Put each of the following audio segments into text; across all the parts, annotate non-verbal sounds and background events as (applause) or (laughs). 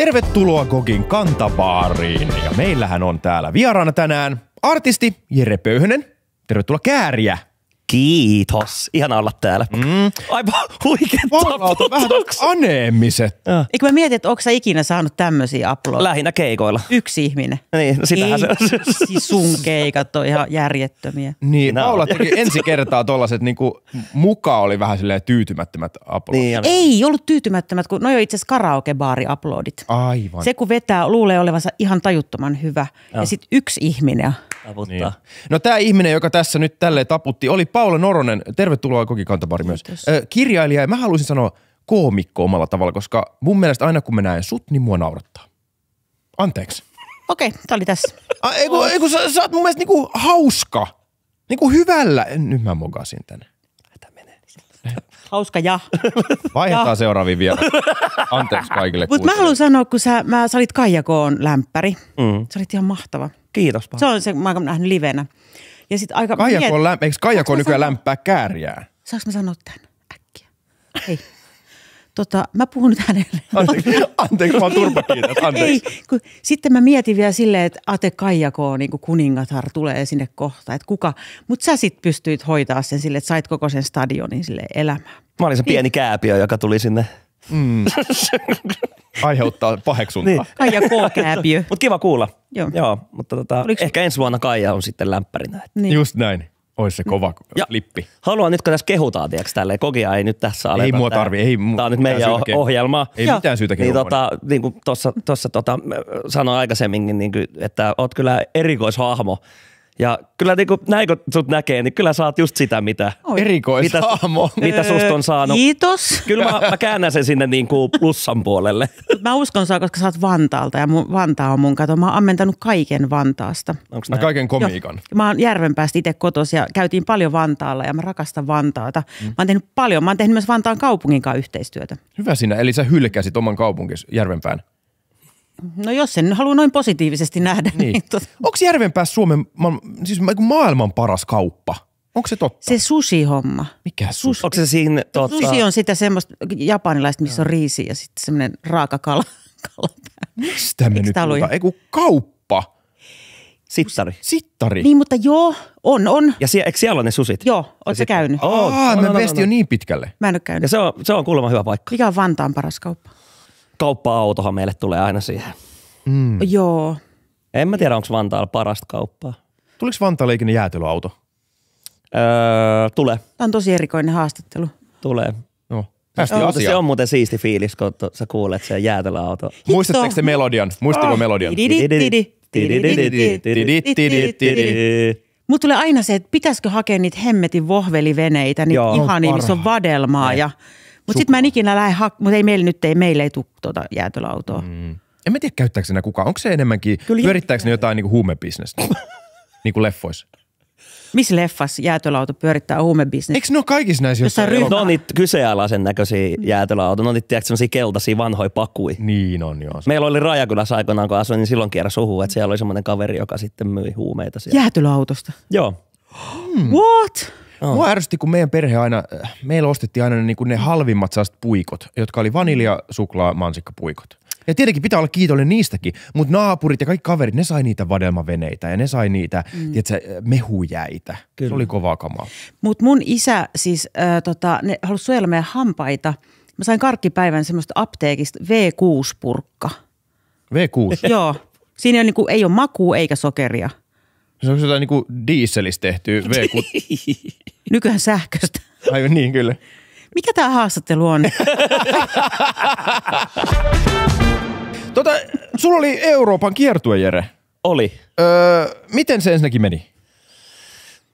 Tervetuloa Gogin kantabaariin. Ja meillähän on täällä vieraana tänään artisti Jere Pöyhönen. Tervetuloa Kääriä. Kiitos. ihan olla täällä. Mm. Aivan huikeat vähän aneemiset. Eikö mä mietin, että onko sä ikinä saanut tämmöisiä aplodeja? Lähinnä keikoilla. Yksi ihminen. Niin, no sitähän Ei, se siis sun keikat on ihan järjettömiä. Niin, no. Paula teki ensi kertaa tollaset niinku, muka oli vähän silleen tyytymättömät aplodit. Niin, Ei ollut tyytymättömät, kun no jo itse asiassa karaokebaari aplodit. Aivan. Se kun vetää, luulee olevansa ihan tajuttoman hyvä. Ja, ja sitten yksi ihminen Taputtaa. Niin. No tämä ihminen, joka tässä nyt tälle taputti, oli Paula Noronen. Tervetuloa Kokikantabari myös. Ö, kirjailija ja mä haluaisin sanoa koomikko omalla tavalla, koska mun mielestä aina kun mä näen sut, niin mua naurattaa. Anteeksi. Okei, okay, tää oli tässä. (laughs) A, eiku, kun, sä, sä oot mun mielestä niinku hauska. Niinku hyvällä. Nyt mä mokasin tänne. (laughs) Hauska ja. Vaihdetaan ja. seuraaviin vielä. Anteeksi kaikille Mutta mä haluan sanoa, kun sä, mä, sä olit Kaijakoon lämpäri. Mm. Sä olit ihan mahtava. Kiitos paljon. Se on se, mä oon nähnyt livenä. Ja sit aika... Kaijako miet... on, lämp- eikö Kaijako nykyään sanon... lämpää kääriää? Saanko mä sanoa tämän äkkiä? Hei. Tota, mä puhun nyt hänelle. (laughs) Anteeksi, anteeksi mä oon turpa kiitän. Anteeksi. Ei, kun, sitten mä mietin vielä silleen, että Ate Kaijako, niin kuin kuningatar, tulee sinne kohta. Että kuka, mutta sä sit pystyit hoitaa sen sille, että sait koko sen stadionin sille elämään. Mä olin se pieni kääpiö, joka tuli sinne Mm. (laughs) Aiheuttaa paheksuntaa. Niin. Kaija K. Kääpiö. Mutta kiva kuulla. Joo. Joo mutta tota, Oliko... ehkä ensi vuonna Kaija on sitten lämpärinä. Niin. Just näin. Ois se kova mm. ja lippi. Haluan nyt, kun tässä kehutaan, tiiäks, tälleen. Kokia ei nyt tässä ole. Ei mua tarvi. Ei mu- Tämä on nyt meidän syytä ohjelma. Ei ja. mitään syytä kehua. Niin, tota, niin kuin tuossa tota, sanoin aikaisemminkin, niin kuin, että oot kyllä erikoishahmo ja kyllä niin kuin, näin kun sut näkee, niin kyllä saat just sitä, mitä, mitä, mitä susta on saanut. Kiitos. Kyllä mä, mä käännän sen sinne niin kuin plussan puolelle. Mä uskon saa, koska sä oot Vantaalta ja mun, Vantaa on mun kato. Mä oon ammentanut kaiken Vantaasta. Onko Kaiken komiikan. Joo. Mä oon Järvenpäästä itse kotos ja käytiin paljon Vantaalla ja mä rakastan Vantaata. Mm. Mä oon tehnyt paljon. Mä oon tehnyt myös Vantaan kaupungin kanssa yhteistyötä. Hyvä sinä. Eli sä hylkäsit oman kaupunkis Järvenpään. No jos en halua noin positiivisesti nähdä. Niin. Niin tot... Onko Järvenpää Suomen ma- siis maailman paras kauppa? Onko se totta? Se sushi-homma. Mikä sushi? Onko se siinä totta? Sushi on sitä semmoista japanilaista, missä on riisi ja sitten semmoinen raaka kala. (laughs) Mistä me nyt Ei kun kauppa. Sittari. Sittari. Niin, mutta joo, on, on. Ja sie, eikö siellä ole ne susit? Joo, oletko sä käynyt? oh, Aa, no, no, me no, no, no, jo niin pitkälle. Mä en ole käynyt. Ja se on, se on kuulemma hyvä paikka. Mikä on Vantaan paras kauppa? kauppa-autohan meille tulee aina siihen. Mm. Joo. En mä tiedä, onko Vantaalla parasta kauppaa. Tuliko Vantaalle ikinä jäätelöauto? Öö, tulee. Tämä on tosi erikoinen haastattelu. Tulee. No, Päästiin on, se on muuten siisti fiilis, kun to, sä kuulet sen jäätelöauto. Muistatteko se melodian? Muistiko melodian? Mutta tulee aina se, että pitäisikö hakea niitä hemmetin vohveliveneitä, niitä ihania, missä on vadelmaa ja – mutta sitten mä en ikinä lähde hak... Mutta ei meillä nyt, ei, meillä ei tule tuota jäätelöautoa. Mm. En mä tiedä, käyttääkö ne kukaan. Onko se enemmänkin, Kyllä pyörittääkö ne jotain niinku huumebisnestä? (laughs) niin kuin leffoissa. Missä leffas jäätölauta pyörittää huumebisnes? Eikö ne ole kaikissa näissä jossain ryhmä? No on niitä kyseenalaisen näköisiä jäätölautoja. No niitä tiedätkö semmoisia keltaisia vanhoja pakui. Niin on joo. Meillä oli Rajakylässä aikoinaan, kun asuin, niin silloin kierrä suhu, että siellä oli semmoinen kaveri, joka sitten myi huumeita siellä. Jäätölautosta? Joo. Hmm. What? Oh. Mua ärsytti, kun meidän perhe aina, meillä ostettiin aina ne, niin ne halvimmat sellaiset puikot, jotka oli vanilja, suklaa, mansikkapuikot. Ja tietenkin pitää olla kiitollinen niistäkin, mutta naapurit ja kaikki kaverit, ne sai niitä vadelmaveneitä ja ne sai niitä mm. tiedätkö, mehujäitä. Kyllä. Se oli kovaa kamaa. Mutta mun isä siis äh, tota, ne halusi suojella meidän hampaita. Mä sain karkkipäivän semmoista apteekista V6-purkka. V6? Joo. Siinä ei ole, niin kuin, ei ole makua eikä sokeria. Se onko jotain niinku dieselistä tehty (laughs) niin. V6? Nykyään sähköstä. Aivan niin, kyllä. Mikä tämä haastattelu on? (laughs) tota, sulla oli Euroopan kiertue, Jere. Oli. Öö, miten se ensinnäkin meni?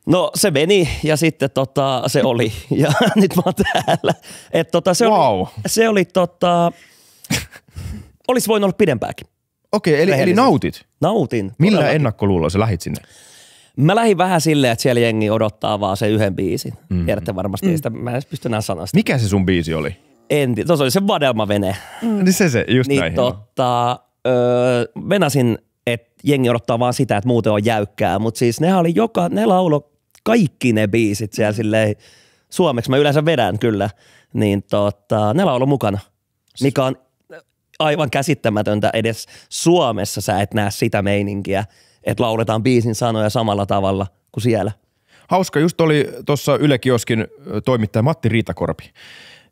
No se meni ja sitten tota, se oli (laughs) ja nyt mä oon täällä. Et, tota, se wow. oli, se oli tota, olisi voinut olla pidempääkin. Okei, okay, eli, eli nautit? Nautin. Millä todella... ennakkoluulolla sä lähit sinne? Mä lähdin vähän silleen, että siellä jengi odottaa vaan se yhden biisin. Mm. Tiedätte varmasti, mm. sitä mä en pysty enää sanasta. Mikä se sun biisi oli? En tiedä, tuossa oli se vadelmavene. Mm. Niin se se, just niin näin. Tota, öö, venasin, että jengi odottaa vaan sitä, että muuten on jäykkää, mutta siis ne oli joka, ne laulo kaikki ne biisit siellä silleen, suomeksi mä yleensä vedän kyllä, niin tota, ne laulo mukana, mikä on aivan käsittämätöntä edes Suomessa sä et näe sitä meininkiä, että lauletaan biisin sanoja samalla tavalla kuin siellä. Hauska just oli tuossa Yle Kioskin toimittaja Matti Riitakorpi,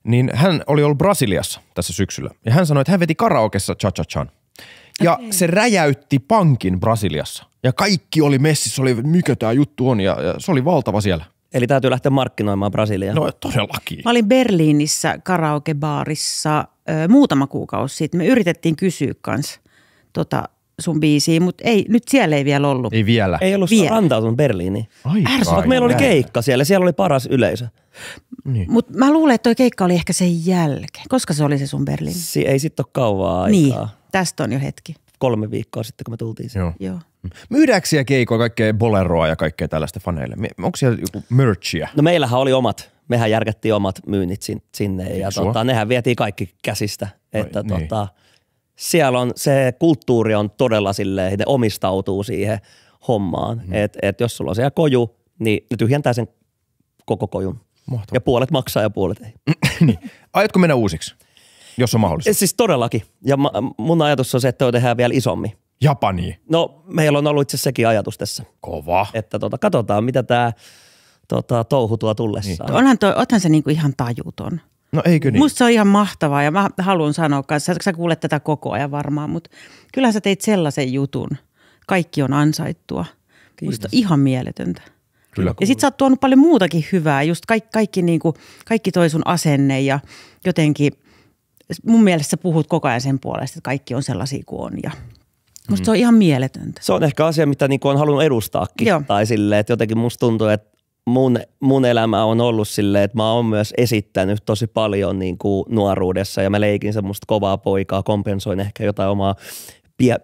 niin hän oli ollut Brasiliassa tässä syksyllä ja hän sanoi, että hän veti karaokessa cha cha chan ja okay. se räjäytti pankin Brasiliassa. Ja kaikki oli messissä, oli mikä tämä juttu on ja, ja se oli valtava siellä. Eli täytyy lähteä markkinoimaan Brasiliaa. No todellakin. Mä olin Berliinissä karaokebaarissa ö, muutama kuukausi sitten. Me yritettiin kysyä kans tota, sun biisiin, mutta ei, nyt siellä ei vielä ollut. Ei vielä. Ei ollut vielä. antautunut Berliiniin. Ai, Meillä oli keikka siellä, siellä oli paras yleisö. Niin. Mutta mä luulen, että toi keikka oli ehkä sen jälkeen. Koska se oli se sun Berliini? Si- ei sitten ole kauan niin, aikaa. Niin, tästä on jo hetki. Kolme viikkoa sitten, kun me tultiin. Joo. Joo. Myydäänkö siellä keikoa kaikkea boleroa ja kaikkea tällaista faneille? Onko siellä joku merchia? No meillähän oli omat. Mehän järkättiin omat myynnit sinne ja tota, nehän vietiin kaikki käsistä. Että Ai, niin. tota, niin. Siellä on se kulttuuri on todella silleen, ne omistautuu siihen hommaan. Mm. Et, et jos sulla on siellä koju, niin ne tyhjentää sen koko kojun. Mahtavaa. Ja puolet maksaa ja puolet ei. (clears throat) niin. Aiotko mennä uusiksi, jos on mahdollista? Siis todellakin. Ja mun ajatus on se, että tehdään vielä isommin. Japani. No meillä on ollut itse sekin ajatus tässä. Kova. Että tota, katsotaan, mitä tämä tota, touhu tuo tullessaan. Niin. Onhan toi, se niinku ihan tajuton. No eikö niin? Musta se on ihan mahtavaa ja mä haluan sanoa, sä, sä kuulet tätä koko ajan varmaan, mutta kyllä sä teit sellaisen jutun. Kaikki on ansaittua. Kiitos. Musta ihan mieletöntä. Kyllä. Ja sit sä oot tuonut paljon muutakin hyvää, just kaikki, kaikki, kuin, kaikki toi sun asenne ja jotenkin mun mielestä sä puhut koko ajan sen puolesta, että kaikki on sellaisia kuin on ja Musta mm. se on ihan mieletöntä. Se on ehkä asia, mitä niinku on halunnut edustaakin. Joo. Tai silleen, että jotenkin musta tuntuu, että mun, mun elämä on ollut silleen, että mä oon myös esittänyt tosi paljon niin kuin nuoruudessa ja mä leikin semmoista kovaa poikaa, kompensoin ehkä jotain omaa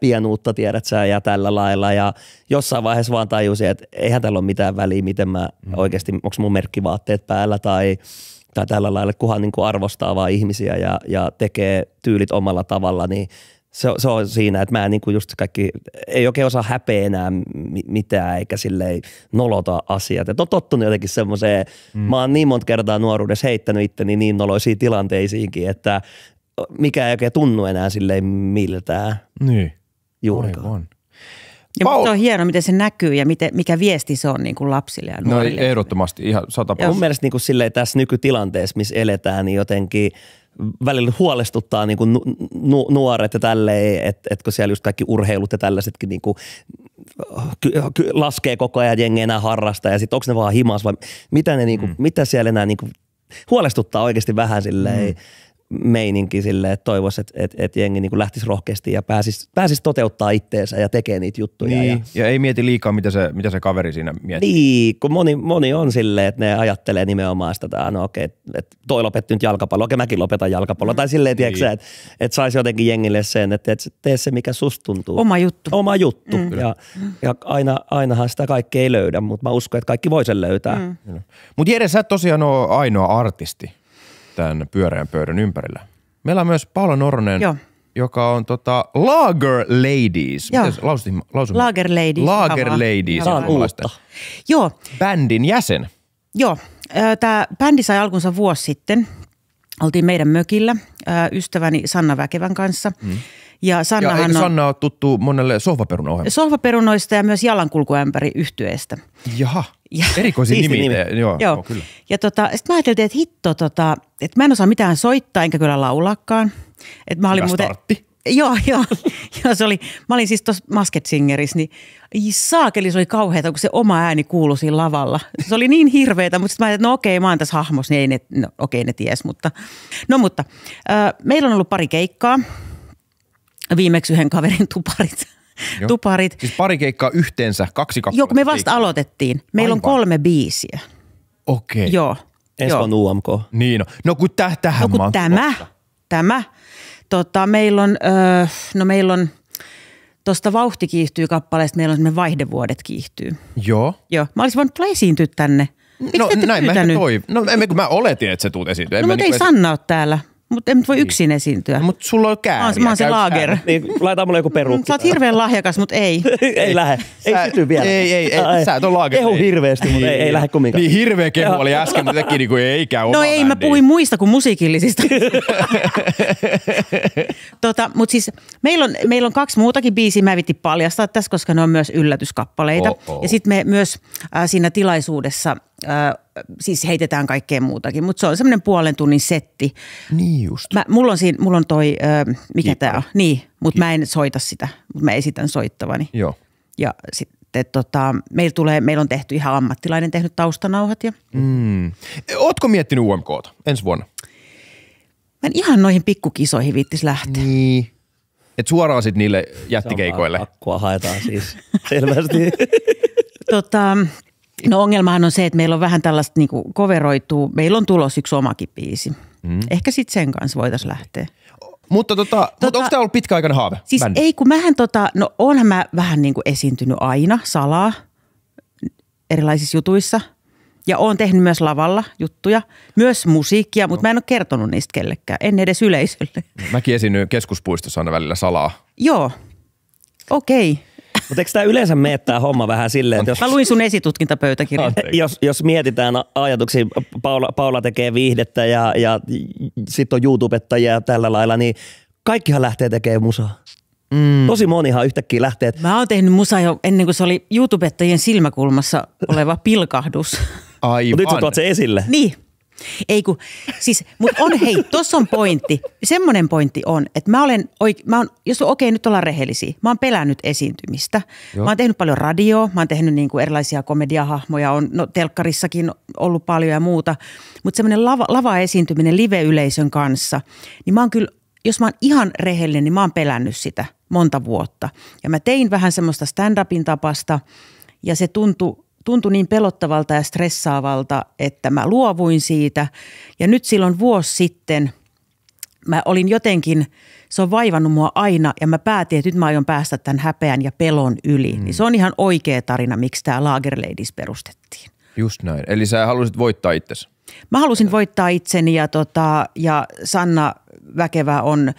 pienuutta, tiedät sä, ja tällä lailla. Ja jossain vaiheessa vaan tajusin, että eihän tällä ole mitään väliä, miten mä mm. oikeasti, onko mun merkkivaatteet päällä tai, tai tällä lailla, kunhan niin kuin arvostaa vaan ihmisiä ja, ja tekee tyylit omalla tavalla, niin se, se on siinä, että mä niin kuin just kaikki, ei oikein osaa häpeä enää mitään eikä silleen nolota asiat. Että on tottunut jotenkin semmoiseen, mm. mä oon niin monta kertaa nuoruudessa heittänyt itteni niin noloisiin tilanteisiinkin, että mikä ei oikein tunnu enää silleen miltään. Niin. Juurikaan. Aivan. Ja Paul. se on hienoa, miten se näkyy ja miten, mikä viesti se on niin kuin lapsille ja no nuorille. No ehdottomasti ihan sata Mun mielestä niin kuin silleen, tässä nykytilanteessa, missä eletään, niin jotenkin välillä huolestuttaa niin kuin nu- nuoret ja tälleen, että et kun siellä just kaikki urheilut ja tällaisetkin niin kuin, ky- ky- laskee koko ajan jengi enää harrasta ja sitten onko ne vaan himas vai mitä, ne, niin kuin, mm. mitä siellä enää niin kuin, huolestuttaa oikeasti vähän silleen. Mm meininki silleen, että toivoisi, että, että, että jengi niin lähtisi rohkeasti ja pääsisi, pääsisi toteuttaa itteensä ja tekee niitä juttuja. Niin. Ja, ja ei mieti liikaa, mitä se, mitä se kaveri siinä miettii. Niin, kun moni, moni on silleen, että ne ajattelee nimenomaan sitä, että ah, no okei, että toi lopetti nyt jalkapalloa, okei mäkin lopetan jalkapalloa. Mm. Tai silleen, niin. tiedätkö, että, että saisi jotenkin jengille sen, että, että tee se, mikä susta tuntuu. Oma juttu. Oma juttu. Mm. Ja, ja aina, ainahan sitä kaikki ei löydä, mutta mä uskon, että kaikki voi sen löytää. Mm. Mutta Jere, sä et tosiaan ole ainoa artisti tämän pyöreän pöydän ympärillä. Meillä on myös Paula Nornen, Joo. joka on tota Lager Ladies. lausutin? lausutin? Lager Ladies. Lager Havaa. Ladies. Tämä uutta. Joo. Bändin jäsen. Joo. Tämä bändi sai alkunsa vuosi sitten. Oltiin meidän mökillä ystäväni Sanna Väkevän kanssa. Mm. Ja, ja eikö Sanna on, ole tuttu monelle sohvaperunaohjelmalle? Sohvaperunoista ja myös jalankulkuämpäri yhtyeestä. Jaha. Ja, Erikoisin nimi. nimi. Joo, joo. kyllä. Ja tota, sitten mä ajattelin, että hitto, tota, että mä en osaa mitään soittaa, enkä kyllä laulaakaan. Et mä olin Hyvä muuten, startti. Joo, (laughs) joo. joo se oli, mä olin siis tuossa Masked Singerissä, niin saakeli se oli kauheata, kun se oma ääni kuului siinä lavalla. Se oli niin hirveetä, mutta sitten mä ajattelin, että no okei, mä oon tässä hahmossa, niin ei ne, no okei, ne ties, mutta. No mutta, äh, meillä on ollut pari keikkaa, viimeksi yhden kaverin tuparit tuparit. Siis pari keikkaa yhteensä, kaksi kappaletta Joo, me vasta keikkaa. aloitettiin. Meillä Aivan. on kolme biisiä. Okei. Okay. Joo. Ensi niin on UMK. Niin no. No kun täh, tähän no, kun mä tämä, kohta. tämä. Tota, meillä on, öö, no meillä on, tuosta Vauhti kiihtyy kappaleesta, meillä on semmoinen Vaihdevuodet kiihtyy. Joo. Joo. Mä olisin voinut tulla esiintyä tänne. Miks no näin pyytänyt? No, mä toivon. No emme kun mä oletin, että se tuut esiintyä. No mutta niin ei Sanna ole täällä. Mutta en voi voi niin. yksin esiintyä. No, mutta sulla on kääriä. Mä oon, se laager. (laughs) Niin, laita mulle joku perukki. Mm, sä oot hirveän lahjakas, mutta ei. (laughs) ei. ei lähe. Ei sä, syty vielä. Ei, ei, ei. Sä et ole laager. Kehu hirveästi, mutta ei, ei, ei niin. lähde kumminkaan. Niin hirveä kehu oli äsken, mutta teki niin kuin ei käy No ei, mä puhuin muista kuin musiikillisista. (laughs) tota, mutta siis meillä on, meillä on kaksi muutakin biisiä, mä vittin paljastaa tässä, koska ne on myös yllätyskappaleita. Oh, oh. Ja sitten me myös äh, siinä tilaisuudessa – Ö, siis heitetään kaikkea muutakin, mutta se on semmoinen puolen tunnin setti. Niin just. Mä, mulla, on siinä, mulla on toi, ö, mikä tämä on, niin, mutta mä en soita sitä, mutta mä esitän soittavani. Joo. Ja sitten tota, meillä, tulee, meillä on tehty ihan ammattilainen tehnyt taustanauhat. Ja... Mm. Ootko miettinyt UMKta ensi vuonna? Mä en ihan noihin pikkukisoihin viittis lähteä. Niin. Et suoraan sitten niille jättikeikoille. Akkua haetaan siis selvästi. (laughs) tota, No ongelmahan on se, että meillä on vähän tällaista niin kuin koveroituu, meillä on tulos yksi omakin biisi. Mm. Ehkä sitten sen kanssa voitaisiin lähteä. Mutta, tota, tota, mutta onko tämä ollut pitkäaikainen haave? Siis bändi? ei, kun mähän tota, no onhan mä vähän niin kuin esiintynyt aina salaa erilaisissa jutuissa. Ja oon tehnyt myös lavalla juttuja, myös musiikkia, mutta no. mä en ole kertonut niistä kellekään, en edes yleisölle. Mäkin esiinnyin keskuspuistossa aina välillä salaa. Joo, okei. Okay. Mutta eikö tämä yleensä mene tämä homma vähän silleen, että jos... Mä luin sun esitutkintapöytäkirjan. jos, jos mietitään ajatuksia, Paula, Paula tekee viihdettä ja, ja sitten on YouTubettajia ja tällä lailla, niin kaikkihan lähtee tekemään musaa. Mm. Tosi monihan yhtäkkiä lähtee. Mä oon tehnyt musaa jo ennen kuin se oli YouTubettajien silmäkulmassa oleva pilkahdus. Aivan. Mutta nyt sä tuot se esille. Niin. Ei kun, siis, mutta on hei, tuossa on pointti. Semmoinen pointti on, että mä olen, oike, mä on, jos okei okay, nyt ollaan rehellisiä, mä oon pelännyt esiintymistä. Joo. Mä oon tehnyt paljon radioa, mä oon tehnyt niin kuin erilaisia komediahahmoja, on no, telkkarissakin ollut paljon ja muuta. Mutta semmoinen lava, lava esiintyminen live-yleisön kanssa, niin mä oon kyllä jos mä oon ihan rehellinen, niin mä oon pelännyt sitä monta vuotta. Ja mä tein vähän semmoista stand-upin tapasta ja se tuntui tuntui niin pelottavalta ja stressaavalta, että mä luovuin siitä. Ja nyt silloin vuosi sitten mä olin jotenkin, se on vaivannut mua aina ja mä päätin, että nyt mä aion päästä tämän häpeän ja pelon yli. Mm. Niin se on ihan oikea tarina, miksi tämä Ladies perustettiin. Just näin. Eli sä halusit voittaa itsesi? Mä halusin voittaa itseni ja, tota, ja Sanna Väkevä on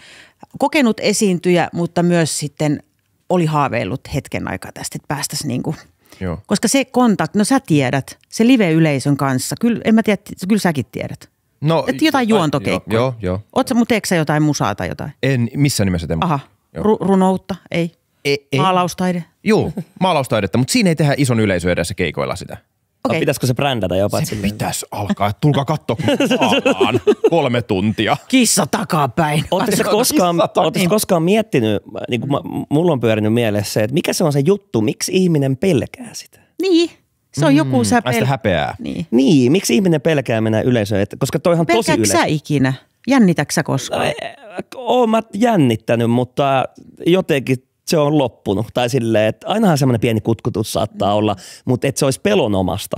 kokenut esiintyjä, mutta myös sitten oli haaveillut hetken aikaa tästä, että päästäisiin niin kuin – Joo. Koska se kontakti, no sä tiedät, se live-yleisön kanssa, kyllä, en mä tiedä, kyllä säkin tiedät. No, Et jotain juontokeikkoja. Joo, joo. jo. mutta sä jotain musaa tai jotain? En missään nimessä tee Aha, Ru- runoutta, ei. E, ei. Maalaustaide? Joo, maalaustaidetta, mutta siinä ei tehdä ison yleisö edessä keikoilla sitä. Okay. No, pitäisikö se brändätä jopa? Se pitäis pitäisi alkaa. Tulkaa katsoa, kun (laughs) kolme tuntia. Kissa takapäin. Oletko koskaan, taka... koskaan miettinyt, niin kuin mulla on pyörinyt mielessä, että mikä se on se juttu, miksi ihminen pelkää sitä? Niin. Se on mm, joku sä pel- häpeää. Niin. niin. miksi ihminen pelkää mennä yleisöön? Et, koska toihan tosi yleisö. sä ikinä? Jännitäksä koskaan? No, eh, oon mä jännittänyt, mutta jotenkin se on loppunut. Tai silleen, että ainahan semmoinen pieni kutkutus saattaa olla, mutta että se olisi pelonomasta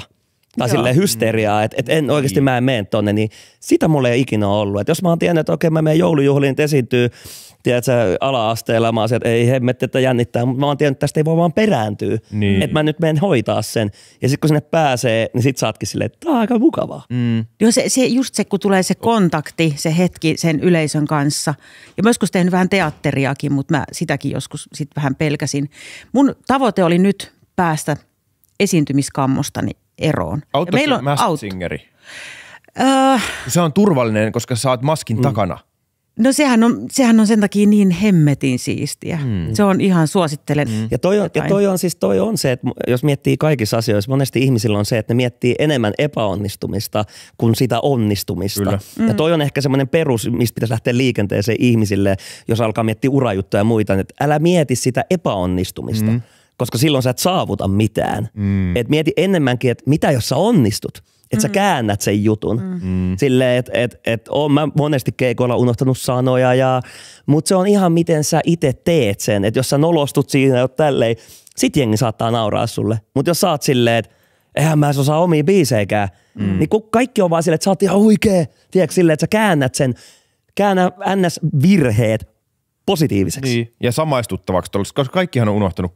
tai sille hysteriaa, että et en oikeasti niin. mä en mene tonne, niin sitä mulle ei ikinä ollut. Et jos mä oon tiennyt, että okei mä menen joulujuhliin esiintyy, tiedätkö, ala-asteella mä oon että ei hemmetti, että jännittää, mutta mä oon tiennyt, että tästä ei voi vaan perääntyä, niin. että mä nyt menen hoitaa sen. Ja sitten kun sinne pääsee, niin sit saatkin silleen, että tää on aika mukavaa. Mm. Joo, se, se, just se, kun tulee se kontakti, se hetki sen yleisön kanssa. Ja mä joskus tehnyt vähän teatteriakin, mutta mä sitäkin joskus sit vähän pelkäsin. Mun tavoite oli nyt päästä esiintymiskammostani niin eroon. Auttaako meillä on Masked Singeri? Äh. se on turvallinen, koska sä oot maskin mm. takana. No sehän on, sehän on sen takia niin hemmetin siistiä. Mm. Se on ihan suosittelen. Mm. Ja, toi on, ja toi on siis toi on se, että jos miettii kaikissa asioissa, monesti ihmisillä on se, että ne miettii enemmän epäonnistumista kuin sitä onnistumista. Kyllä. Mm. Ja toi on ehkä semmoinen perus, mistä pitäisi lähteä liikenteeseen ihmisille, jos alkaa miettiä urajuttuja ja muita, niin että älä mieti sitä epäonnistumista. Mm koska silloin sä et saavuta mitään. Mm. Et mieti enemmänkin, että mitä jos sä onnistut? Että mm. sä käännät sen jutun. Mm. mm. Silleen, että et, et, oon mä monesti keikoilla unohtanut sanoja, ja, mutta se on ihan miten sä itse teet sen. Että jos sä nolostut siinä ja tälleen, sit jengi saattaa nauraa sulle. Mutta jos sä oot silleen, että eihän mä osaa omia biiseikään, mm. niin kun kaikki on vaan silleen, että sä oot ihan oikee. Tiedätkö, silleen, että sä käännät sen, käännä ns. virheet positiiviseksi. Niin, ja samaistuttavaksi koska kaikkihan on unohtanut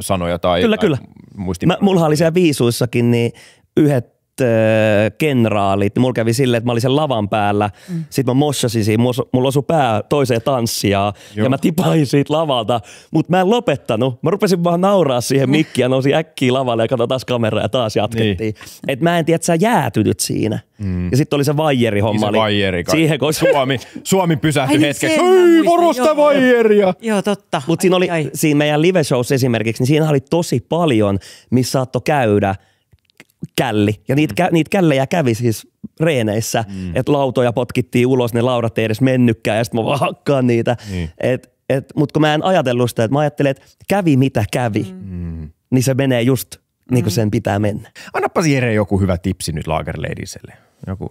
sanoja tai kyllä, kyllä. muistin. Mä, mulla oli siellä viisuissakin niin yhdet Äh, kenraalit. Mulla kävi silleen, että mä olin sen lavan päällä. Mm. Sitten mä moshasin siinä, mulla osui pää toiseen tanssiaan Joo. ja mä tipain siitä lavalta. Mutta mä en lopettanut. Mä rupesin vaan nauraa siihen mm. mikkiä, nousi äkkiä lavalle ja katsoin taas kameraa ja taas jatkettiin. Niin. Et mä en tiedä, että sä jäätynyt siinä. Mm. Ja sitten oli se vaijeri homma. Niin se niin vajeri Siihen, kun... Suomi, Suomi pysähtyi niin, hetkeksi. Hei, varosta vaijeria! Joo, totta. Mutta siinä, oli, ai. siinä meidän live shows esimerkiksi, niin siinä oli tosi paljon, missä saattoi käydä – källi. Ja niitä, mm. kä- niitä källejä kävi siis reeneissä, mm. että lautoja potkittiin ulos, ne laudat ei edes mennykkään ja sitten mä vaan hakkaan niitä. Niin. Mutta kun mä en ajatellut sitä, että mä ajattelen, että kävi mitä kävi, mm. mm. niin se menee just niin kuin mm. sen pitää mennä. Annapas Jere joku hyvä tipsi nyt Lagerleidiselle. Joku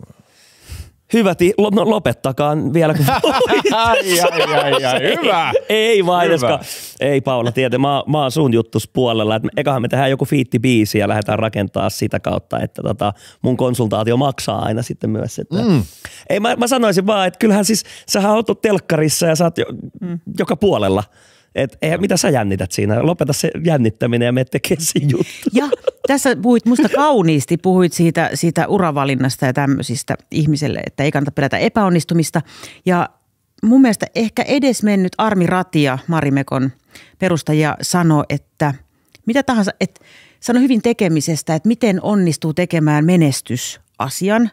hyvä, ti- no lopettakaa vielä kun (laughs) ai, ai, ai, ai, hyvä. Ei, ei vaan hyvä. ei Paula, tiedä, mä, mä oon sun juttus puolella. Et ekahan me tehdään joku fiittibiisi ja lähdetään rakentaa sitä kautta, että tota, mun konsultaatio maksaa aina sitten myös. Että, mm. Ei, mä, mä sanoisin vaan, että kyllähän siis, sähän oot telkkarissa ja sä oot jo, mm. joka puolella. Et, eihän, mitä sä jännität siinä? Lopeta se jännittäminen ja me tekemään se juttu. Ja tässä puhuit musta kauniisti, puhuit siitä, siitä uravalinnasta ja tämmöisistä ihmiselle, että ei kannata pelätä epäonnistumista. Ja mun mielestä ehkä edesmennyt Armi Ratia, Marimekon perustaja, sanoi, että mitä tahansa, että sano hyvin tekemisestä, että miten onnistuu tekemään menestysasian,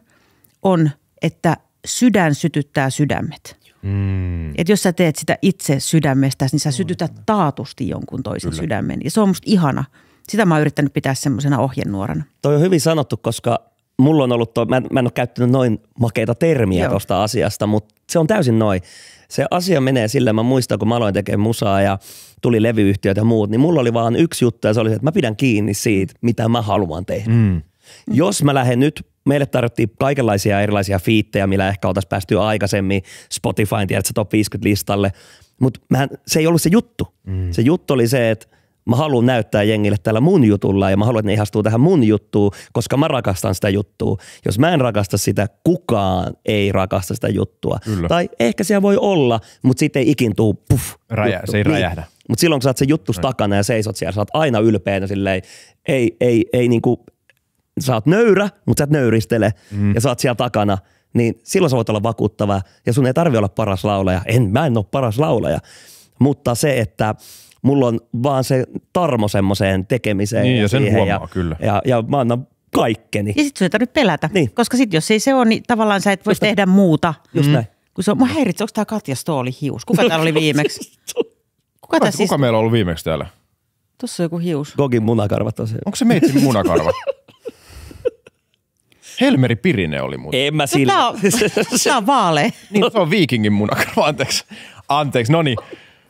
on, että sydän sytyttää sydämet. Mm. Että jos sä teet sitä itse sydämestä, niin sä sytytät taatusti jonkun toisen Kyllä. sydämen. Ja se on musta ihana. Sitä mä oon yrittänyt pitää semmoisena ohjenuorana. Toi on hyvin sanottu, koska mulla on ollut, toi, mä, en, mä en ole käyttänyt noin makeita termiä tuosta asiasta, mutta se on täysin noin. Se asia menee sillä, mä muistan kun mä aloin tekemään musaa ja tuli levyyhtiöt ja muut, niin mulla oli vaan yksi juttu ja se oli se, että mä pidän kiinni siitä, mitä mä haluan tehdä. Mm. Jos mä lähden nyt meille tarjottiin kaikenlaisia erilaisia fiittejä, millä ehkä oltaisiin päästy aikaisemmin Spotifyn, tiedätkö, top 50 listalle. Mutta se ei ollut se juttu. Mm. Se juttu oli se, että mä haluan näyttää jengille tällä mun jutulla ja mä haluan, että ne ihastuu tähän mun juttuun, koska mä rakastan sitä juttua. Jos mä en rakasta sitä, kukaan ei rakasta sitä juttua. Kyllä. Tai ehkä siellä voi olla, mutta sitten ei ikin tuu puff. Räjä, se ei niin. Mutta silloin kun sä oot se juttu niin. takana ja seisot siellä, sä oot aina ylpeänä silleen, ei, ei, ei, ei niinku, sä oot nöyrä, mutta sä et nöyristele mm. ja sä oot siellä takana, niin silloin sä voit olla vakuuttava ja sun ei tarvi olla paras laulaja. En, mä en ole paras laulaja. Mutta se, että mulla on vaan se tarmo semmoiseen tekemiseen. Niin, ja, ja sen huomaa, ja, kyllä. Ja, ja mä annan kaikkeni. Ja sit sun ei tarvitse pelätä, niin. koska sit jos ei se ole, niin tavallaan sä et voi tehdä muuta. Just mm. näin. Kun se on, mä häiritsen, onko tää Katja Stooli hius? Kuka täällä oli viimeksi? (laughs) Kuka, kuka, kuka siis... meillä on ollut viimeksi täällä? Tuossa on joku hius. Gogin munakarvat on se. Onko se meitsin (laughs) munakarvat? Helmeri pirine oli muuten. En mä no, sillä. Tämä (laughs) tää on vaale. niin, se on viikingin munakarva, (laughs) anteeksi. Anteeksi, no niin.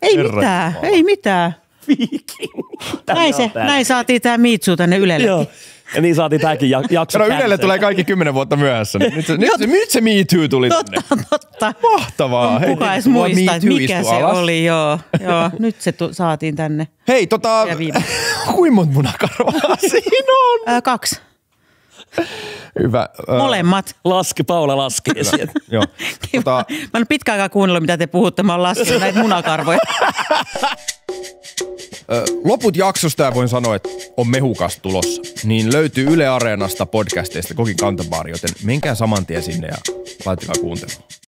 Ei Herra mitään, Jumala. ei mitään. Viikingin. Näin, se, näin saatiin tämä miitsu tänne Ylellekin. Joo. Ja niin saatiin tämäkin jakso. No Ylelle tulee kaikki kymmenen vuotta myöhässä. Nyt se, nyt se, nyt se Me Too tuli Totta, tänne. totta. Mahtavaa. On kuka edes muista, että mikä se alas. oli. Joo, joo. Nyt se tu- saatiin tänne. Hei, tota, (laughs) kuinka monta munakarvaa siinä on? Ö, kaksi. (laughs) Hyvä. Molemmat. Laski, Paula laski. Joo. (laughs) Niin, tota... Mä en pitkä aikaa kuunnellut, mitä te puhutte. Mä oon laskenut näitä munakarvoja. (laughs) Loput jaksosta, ja voin sanoa, että on mehukas tulossa, niin löytyy Yle Areenasta podcasteista Kokin kantabaari, joten menkää saman tien sinne ja laittakaa kuuntelemaan.